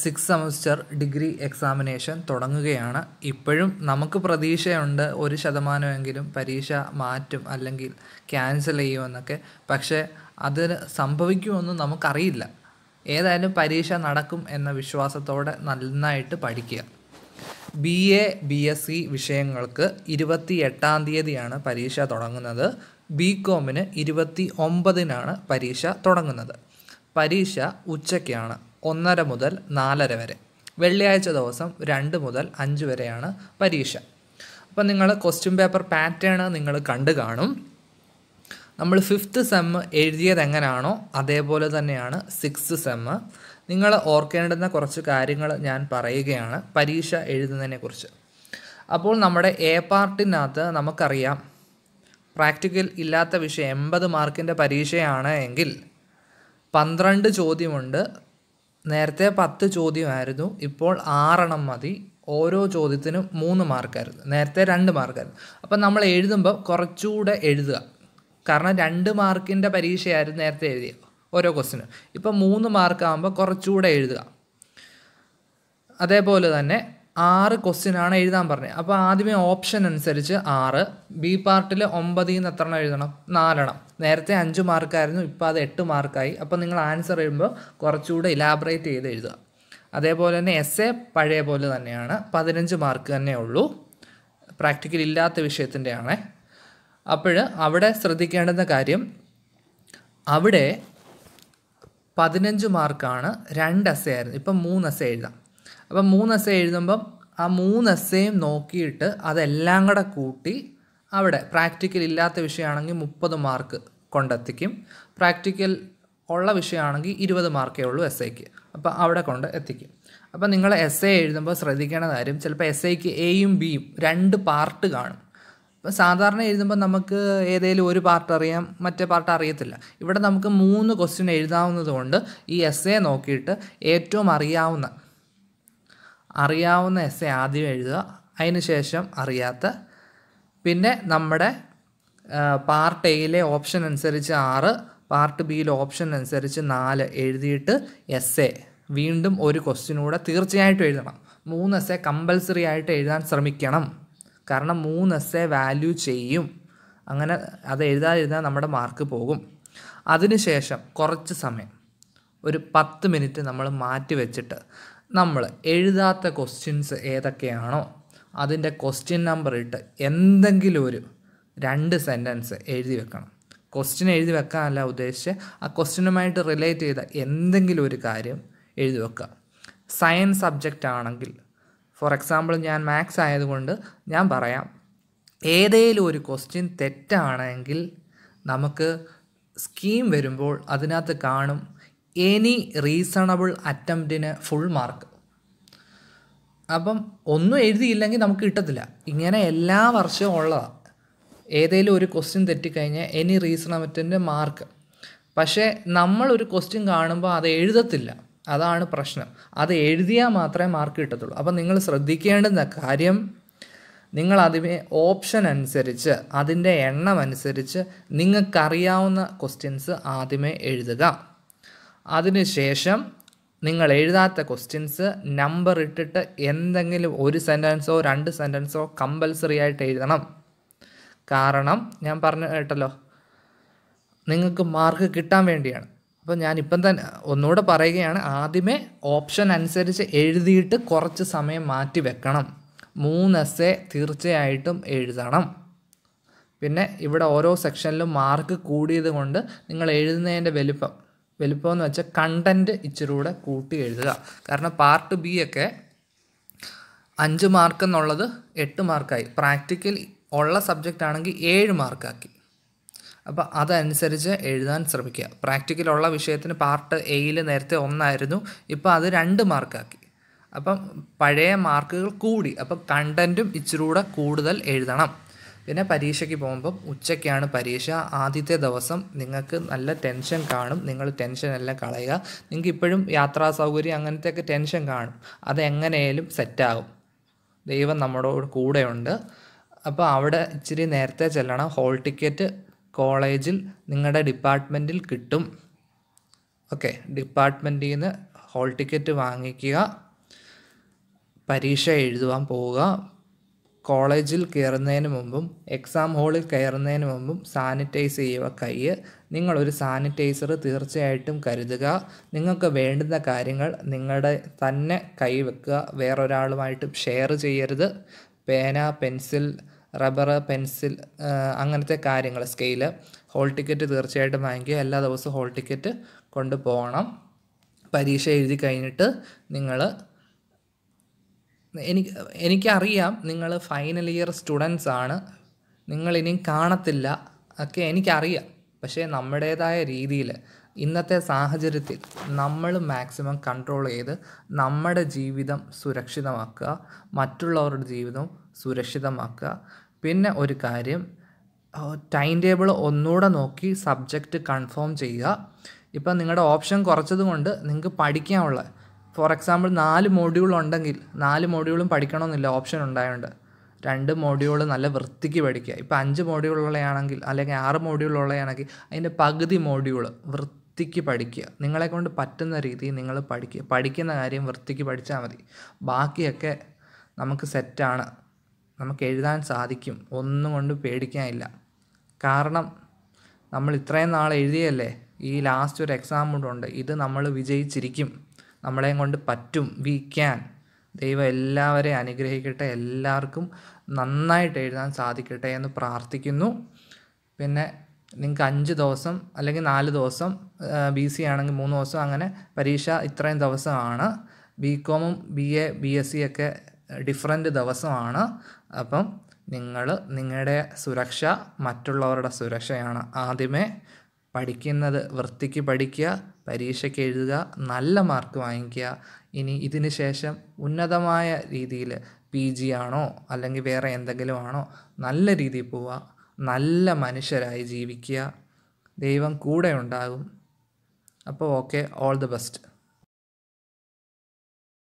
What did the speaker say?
six semester degree examination തുടങ്ങുകയാണ് ഇപ്പോഴും നമുക്ക് പ്രതീക്ഷയുണ്ട് ഒരു ശതമാനമെങ്കിലും പരീക്ഷ മാറ്റും അല്ലെങ്കിൽ ക്യാൻസൽ ചെയ്യുമെന്നൊക്കെ പക്ഷേ അത് സംഭവിക്കുമെന്ന് നമുക്കറിയില്ല ഏതായാലും പരീക്ഷ നടക്കും എന്ന വിശ്വാസത്തോടെ നന്നായിട്ട് പഠിക്കുക B A B S C വിഷയങ്ങൾക്ക് ഇരുപത്തി എട്ടാം തീയതിയാണ് പരീക്ഷ തുടങ്ങുന്നത് ബി കോമിന് ഇരുപത്തി ഒമ്പതിനാണ് പരീക്ഷ തുടങ്ങുന്നത് പരീക്ഷ ഉച്ചയ്ക്കാണ് ഒന്നര മുതൽ നാലര വരെ വെള്ളിയാഴ്ച ദിവസം രണ്ട് മുതൽ അഞ്ച് വരെയാണ് പരീക്ഷ അപ്പം നിങ്ങൾ ക്വസ്റ്റ്യൻ പേപ്പർ പാറ്റേൺ നിങ്ങൾ കണ്ടു കാണും നമ്മൾ ഫിഫ്ത്ത് സെമ്മ് എഴുതിയത് എങ്ങനെയാണോ അതേപോലെ തന്നെയാണ് സിക്സ്ത് സെമ്മ് നിങ്ങൾ ഓർക്കേണ്ടുന്ന കുറച്ച് കാര്യങ്ങൾ ഞാൻ പറയുകയാണ് പരീക്ഷ എഴുതുന്നതിനെക്കുറിച്ച് അപ്പോൾ നമ്മുടെ എ പാർട്ടിനകത്ത് നമുക്കറിയാം പ്രാക്ടിക്കൽ ഇല്ലാത്ത വിഷയം എൺപത് മാർക്കിൻ്റെ പരീക്ഷയാണ് എങ്കിൽ പന്ത്രണ്ട് ചോദ്യമുണ്ട് നേരത്തെ പത്ത് ചോദ്യമായിരുന്നു ഇപ്പോൾ ആറെണ്ണം മതി ഓരോ ചോദ്യത്തിനും മൂന്ന് മാർക്കായിരുന്നു നേരത്തെ രണ്ട് മാർക്കായിരുന്നു അപ്പം നമ്മൾ എഴുതുമ്പോൾ കുറച്ചുകൂടെ എഴുതുക കാരണം രണ്ട് മാർക്കിൻ്റെ പരീക്ഷയായിരുന്നു നേരത്തെ എഴുതിയ ഓരോ ക്വസ്റ്റിനും ഇപ്പം മൂന്ന് മാർക്കാകുമ്പോൾ കുറച്ചുകൂടെ എഴുതുക അതേപോലെ തന്നെ ആറ് ക്വസ്റ്റ്യൻ ആണ് എഴുതാൻ പറഞ്ഞത് അപ്പോൾ ആദ്യമേ ഓപ്ഷൻ അനുസരിച്ച് ആറ് ബി പാർട്ടിൽ ഒമ്പതിൽ നിന്ന് എത്ര എണ്ണം എഴുതണം നാലെണ്ണം നേരത്തെ അഞ്ച് മാർക്കായിരുന്നു ഇപ്പോൾ അത് എട്ട് മാർക്കായി അപ്പോൾ നിങ്ങൾ ആൻസർ എഴുതുമ്പോൾ കുറച്ചുകൂടെ ഇലാബറേറ്റ് ചെയ്ത് എഴുതുക അതേപോലെ തന്നെ എസ് എ പഴയ പോലെ തന്നെയാണ് പതിനഞ്ച് മാർക്ക് തന്നെ ഉള്ളൂ പ്രാക്ടിക്കൽ ഇല്ലാത്ത ആണ് അപ്പോൾ അവിടെ ശ്രദ്ധിക്കേണ്ടുന്ന കാര്യം അവിടെ പതിനഞ്ച് മാർക്കാണ് രണ്ട് എസ് ആയിരുന്നു ഇപ്പം മൂന്ന് എസ് എഴുതാം അപ്പം മൂന്ന് എസ് എഴുതുമ്പം ആ മൂന്ന് എസ്സേയും നോക്കിയിട്ട് അതെല്ലാം കൂടെ കൂട്ടി അവിടെ പ്രാക്ടിക്കൽ ഇല്ലാത്ത വിഷയമാണെങ്കിൽ മുപ്പത് മാർക്ക് കൊണ്ടെത്തിക്കും പ്രാക്ടിക്കൽ ഉള്ള വിഷയമാണെങ്കിൽ ഇരുപത് മാർക്കേ ഉള്ളൂ എസ് ഐക്ക് അപ്പോൾ അവിടെ കൊണ്ട് എത്തിക്കും അപ്പോൾ നിങ്ങൾ എസ് എ എഴുതുമ്പോൾ ശ്രദ്ധിക്കേണ്ട കാര്യം ചിലപ്പോൾ എസ് ഐക്ക് എയും ബിയും രണ്ട് പാർട്ട് കാണും അപ്പോൾ സാധാരണ എഴുതുമ്പോൾ നമുക്ക് ഏതെങ്കിലും ഒരു പാർട്ട് അറിയാം മറ്റേ പാർട്ട് അറിയത്തില്ല ഇവിടെ നമുക്ക് മൂന്ന് ക്വസ്റ്റ്യൻ എഴുതാവുന്നതുകൊണ്ട് ഈ എസ് എ നോക്കിയിട്ട് ഏറ്റവും അറിയാവുന്ന അറിയാവുന്ന എസ് എ ആദ്യം എഴുതുക അതിനുശേഷം അറിയാത്ത പിന്നെ നമ്മുടെ പാർട്ട് എയിലെ ഓപ്ഷൻ അനുസരിച്ച് ആറ് പാർട്ട് ബിയിലെ ഓപ്ഷൻ അനുസരിച്ച് നാല് എഴുതിയിട്ട് എസ് എ വീണ്ടും ഒരു കൂടെ തീർച്ചയായിട്ടും എഴുതണം മൂന്ന് എസ് എ കമ്പൽസറി ആയിട്ട് എഴുതാൻ ശ്രമിക്കണം കാരണം മൂന്ന് എസ് എ വാല്യൂ ചെയ്യും അങ്ങനെ അത് എഴുതാതിരുന്നാൽ നമ്മുടെ മാർക്ക് പോകും അതിനുശേഷം കുറച്ച് സമയം ഒരു പത്ത് മിനിറ്റ് നമ്മൾ മാറ്റി വെച്ചിട്ട് നമ്മൾ എഴുതാത്ത ക്വസ്റ്റ്യൻസ് ഏതൊക്കെയാണോ അതിൻ്റെ ക്വസ്റ്റ്യൻ നമ്പർ ഇട്ട് എന്തെങ്കിലും ഒരു രണ്ട് സെൻറ്റൻസ് എഴുതി വെക്കണം ക്വസ്റ്റ്യൻ എഴുതി വെക്കാനല്ല ഉദ്ദേശിച്ച് ആ ക്വസ്റ്റ്യനുമായിട്ട് റിലേറ്റ് ചെയ്ത എന്തെങ്കിലും ഒരു കാര്യം എഴുതി വെക്കുക സയൻസ് സബ്ജക്റ്റ് ആണെങ്കിൽ ഫോർ എക്സാമ്പിൾ ഞാൻ മാത്സ് ആയതുകൊണ്ട് ഞാൻ പറയാം ഏതെങ്കിലും ഒരു ക്വസ്റ്റ്യൻ തെറ്റാണെങ്കിൽ നമുക്ക് സ്കീം വരുമ്പോൾ അതിനകത്ത് കാണും എനി റീസണബിൾ അറ്റംപ്റ്റിന് ഫുൾ മാർക്ക് അപ്പം ഒന്നും എഴുതിയില്ലെങ്കിൽ നമുക്ക് കിട്ടത്തില്ല ഇങ്ങനെ എല്ലാ വർഷവും ഉള്ളതാണ് ഏതെങ്കിലും ഒരു ക്വസ്റ്റ്യൻ തെറ്റിക്കഴിഞ്ഞാൽ എനി റീസണബിറ്റിൻ്റെ മാർക്ക് പക്ഷേ നമ്മളൊരു ക്വസ്റ്റ്യൻ കാണുമ്പോൾ അത് എഴുതത്തില്ല അതാണ് പ്രശ്നം അത് എഴുതിയാൽ മാത്രമേ മാർക്ക് കിട്ടത്തുള്ളൂ അപ്പം നിങ്ങൾ ശ്രദ്ധിക്കേണ്ടുന്ന കാര്യം നിങ്ങൾ അതിമേ ഓപ്ഷൻ അനുസരിച്ച് അതിൻ്റെ എണ്ണം അനുസരിച്ച് നിങ്ങൾക്കറിയാവുന്ന ക്വസ്റ്റ്യൻസ് ആദ്യമേ എഴുതുക അതിനുശേഷം നിങ്ങൾ എഴുതാത്ത ക്വസ്റ്റ്യൻസ് നമ്പർ ഇട്ടിട്ട് എന്തെങ്കിലും ഒരു സെൻറ്റൻസോ രണ്ട് സെൻറ്റൻസോ കമ്പൽസറി ആയിട്ട് എഴുതണം കാരണം ഞാൻ പറഞ്ഞു കേട്ടല്ലോ നിങ്ങൾക്ക് മാർക്ക് കിട്ടാൻ വേണ്ടിയാണ് അപ്പോൾ ഞാനിപ്പം തന്നെ ഒന്നുകൂടെ പറയുകയാണ് ആദ്യമേ ഓപ്ഷൻ അനുസരിച്ച് എഴുതിയിട്ട് കുറച്ച് സമയം മാറ്റി വെക്കണം മൂന്ന് എസ് തീർച്ചയായിട്ടും എഴുതണം പിന്നെ ഇവിടെ ഓരോ സെക്ഷനിലും മാർക്ക് കൂടിയത് കൊണ്ട് നിങ്ങൾ എഴുതുന്നതിൻ്റെ വലിപ്പം വലുപ്പം എന്ന് വെച്ചാൽ കണ്ടൻറ്റ് ഇച്ചിരി കൂടെ കൂട്ടി എഴുതുക കാരണം പാർട്ട് ബി ഒക്കെ അഞ്ച് മാർക്ക് എന്നുള്ളത് എട്ട് മാർക്കായി പ്രാക്ടിക്കൽ ഉള്ള സബ്ജക്റ്റ് ആണെങ്കിൽ ഏഴ് മാർക്കാക്കി അപ്പോൾ അതനുസരിച്ച് എഴുതാൻ ശ്രമിക്കുക പ്രാക്ടിക്കലുള്ള വിഷയത്തിന് പാർട്ട് എയിൽ നേരത്തെ ഒന്നായിരുന്നു ഇപ്പോൾ അത് രണ്ട് മാർക്കാക്കി അപ്പം പഴയ മാർക്കുകൾ കൂടി അപ്പം കണ്ടൻറ്റും കൂടെ കൂടുതൽ എഴുതണം പിന്നെ പരീക്ഷയ്ക്ക് പോകുമ്പം ഉച്ചയ്ക്കാണ് പരീക്ഷ ആദ്യത്തെ ദിവസം നിങ്ങൾക്ക് നല്ല ടെൻഷൻ കാണും നിങ്ങൾ ടെൻഷൻ എല്ലാം കളയുക നിങ്ങൾക്ക് ഇപ്പോഴും യാത്രാ സൗകര്യം അങ്ങനത്തെയൊക്കെ ടെൻഷൻ കാണും അത് എങ്ങനെയാലും സെറ്റാകും ദൈവം നമ്മളോട് കൂടെയുണ്ട് അപ്പോൾ അവിടെ ഇച്ചിരി നേരത്തെ ചെല്ലണം ഹോൾ ടിക്കറ്റ് കോളേജിൽ നിങ്ങളുടെ ഡിപ്പാർട്ട്മെൻറ്റിൽ കിട്ടും ഓക്കെ ഡിപ്പാർട്ട്മെൻറ്റിൽ നിന്ന് ഹോൾ ടിക്കറ്റ് വാങ്ങിക്കുക പരീക്ഷ എഴുതുവാൻ പോവുക കോളേജിൽ കയറുന്നതിന് മുമ്പും എക്സാം ഹാളിൽ കയറുന്നതിന് മുമ്പും സാനിറ്റൈസ് ചെയ്യുക കൈ നിങ്ങളൊരു സാനിറ്റൈസർ തീർച്ചയായിട്ടും കരുതുക നിങ്ങൾക്ക് വേണ്ടുന്ന കാര്യങ്ങൾ നിങ്ങളുടെ തന്നെ കൈ വെക്കുക വേറൊരാളുമായിട്ടും ഷെയർ ചെയ്യരുത് പേന പെൻസിൽ റബ്ബർ പെൻസിൽ അങ്ങനത്തെ കാര്യങ്ങൾ സ്കെയില് ഹോൾ ടിക്കറ്റ് തീർച്ചയായിട്ടും വാങ്ങിക്കുക എല്ലാ ദിവസവും ഹോൾ ടിക്കറ്റ് കൊണ്ടുപോകണം പരീക്ഷ എഴുതി കഴിഞ്ഞിട്ട് നിങ്ങൾ എനിക്ക് എനിക്കറിയാം നിങ്ങൾ ഫൈനൽ ഇയർ സ്റ്റുഡൻസ് ആണ് നിങ്ങളിനിയും കാണത്തില്ല ഒക്കെ എനിക്കറിയാം പക്ഷേ നമ്മുടേതായ രീതിയിൽ ഇന്നത്തെ സാഹചര്യത്തിൽ നമ്മൾ മാക്സിമം കൺട്രോൾ ചെയ്ത് നമ്മുടെ ജീവിതം സുരക്ഷിതമാക്കുക മറ്റുള്ളവരുടെ ജീവിതം സുരക്ഷിതമാക്കുക പിന്നെ ഒരു കാര്യം ടൈം ടേബിൾ ഒന്നുകൂടെ നോക്കി സബ്ജക്റ്റ് കൺഫേം ചെയ്യുക ഇപ്പം നിങ്ങളുടെ ഓപ്ഷൻ കുറച്ചത് കൊണ്ട് നിങ്ങൾക്ക് പഠിക്കാനുള്ള ഫോർ എക്സാമ്പിൾ നാല് മോഡ്യൂൾ ഉണ്ടെങ്കിൽ നാല് മോഡ്യൂളും പഠിക്കണമെന്നില്ല ഓപ്ഷൻ ഉണ്ടായതുകൊണ്ട് രണ്ട് മോഡ്യൂൾ നല്ല വൃത്തിക്ക് പഠിക്കുക ഇപ്പോൾ അഞ്ച് മോഡ്യൂൾ ഉള്ളതാണെങ്കിൽ അല്ലെങ്കിൽ ആറ് മോഡ്യൂൾ ഉള്ളതാണെങ്കിൽ അതിൻ്റെ പകുതി മോഡ്യൂൾ വൃത്തിക്ക് പഠിക്കുക നിങ്ങളെ കൊണ്ട് പറ്റുന്ന രീതിയിൽ നിങ്ങൾ പഠിക്കുക പഠിക്കുന്ന കാര്യം വൃത്തിക്ക് പഠിച്ചാൽ മതി ബാക്കിയൊക്കെ നമുക്ക് സെറ്റാണ് നമുക്ക് എഴുതാൻ സാധിക്കും ഒന്നും കൊണ്ട് പേടിക്കാനില്ല കാരണം നമ്മൾ ഇത്രയും നാൾ എഴുതിയല്ലേ ഈ ലാസ്റ്റ് ഒരു എക്സാം കൂടെ ഉണ്ട് ഇത് നമ്മൾ വിജയിച്ചിരിക്കും നമ്മളെയും കൊണ്ട് പറ്റും വി ക്യാൻ ദൈവം എല്ലാവരെയും അനുഗ്രഹിക്കട്ടെ എല്ലാവർക്കും നന്നായിട്ട് എഴുതാൻ സാധിക്കട്ടെ എന്ന് പ്രാർത്ഥിക്കുന്നു പിന്നെ നിങ്ങൾക്ക് അഞ്ച് ദിവസം അല്ലെങ്കിൽ നാല് ദിവസം ബി സി ആണെങ്കിൽ മൂന്ന് ദിവസം അങ്ങനെ പരീക്ഷ ഇത്രയും ദിവസമാണ് ബി കോമും B A B S C ഒക്കെ ഡിഫറെൻറ്റ് ദിവസമാണ് അപ്പം നിങ്ങൾ നിങ്ങളുടെ സുരക്ഷ മറ്റുള്ളവരുടെ സുരക്ഷയാണ് ആദ്യമേ പഠിക്കുന്നത് വൃത്തിക്ക് പഠിക്കുക പരീക്ഷയ്ക്ക് എഴുതുക നല്ല മാർക്ക് വാങ്ങിക്കുക ഇനി ഇതിന് ശേഷം ഉന്നതമായ രീതിയിൽ പി ജി ആണോ അല്ലെങ്കിൽ വേറെ എന്തെങ്കിലും ആണോ നല്ല രീതിയിൽ പോവുക നല്ല മനുഷ്യരായി ജീവിക്കുക ദൈവം കൂടെ ഉണ്ടാകും അപ്പോൾ ഓക്കെ ഓൾ ദി ബെസ്റ്റ്